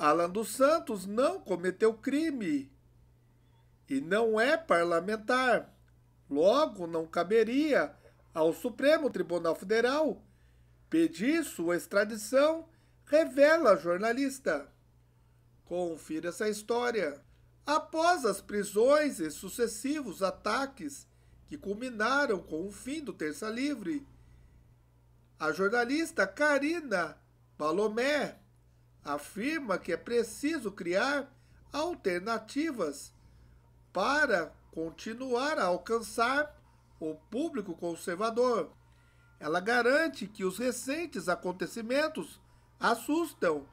Alan dos Santos não cometeu crime e não é parlamentar. Logo, não caberia ao Supremo Tribunal Federal pedir sua extradição, revela a jornalista. Confira essa história. Após as prisões e sucessivos ataques que culminaram com o fim do Terça Livre, a jornalista Karina Balomé afirma que é preciso criar alternativas para continuar a alcançar o público conservador. Ela garante que os recentes acontecimentos assustam,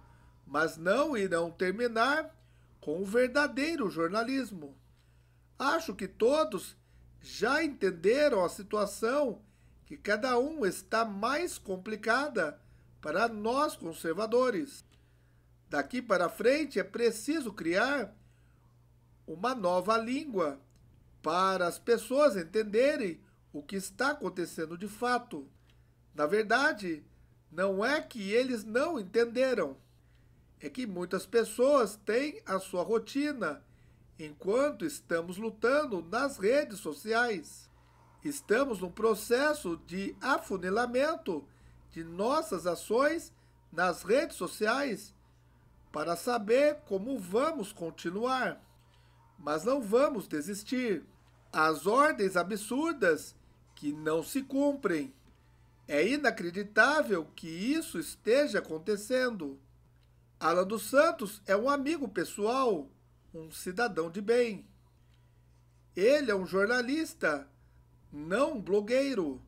mas não irão terminar com o verdadeiro jornalismo. Acho que todos já entenderam a situação que cada um está mais complicada para nós conservadores. Daqui para frente é preciso criar uma nova língua para as pessoas entenderem o que está acontecendo de fato. Na verdade, não é que eles não entenderam, é que muitas pessoas têm a sua rotina enquanto estamos lutando nas redes sociais. Estamos num processo de afunilamento de nossas ações nas redes sociais para saber como vamos continuar. Mas não vamos desistir. As ordens absurdas que não se cumprem. É inacreditável que isso esteja acontecendo. Alan dos Santos é um amigo pessoal, um cidadão de bem. Ele é um jornalista, não um blogueiro,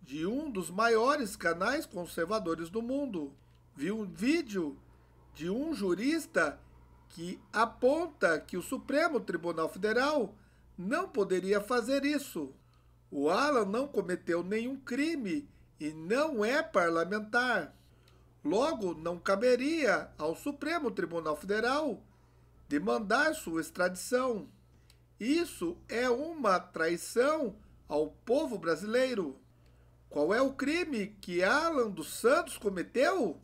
de um dos maiores canais conservadores do mundo. Viu um vídeo de um jurista que aponta que o Supremo Tribunal Federal não poderia fazer isso. O Alan não cometeu nenhum crime e não é parlamentar. Logo, não caberia ao Supremo Tribunal Federal demandar sua extradição. Isso é uma traição ao povo brasileiro. Qual é o crime que Alan dos Santos cometeu?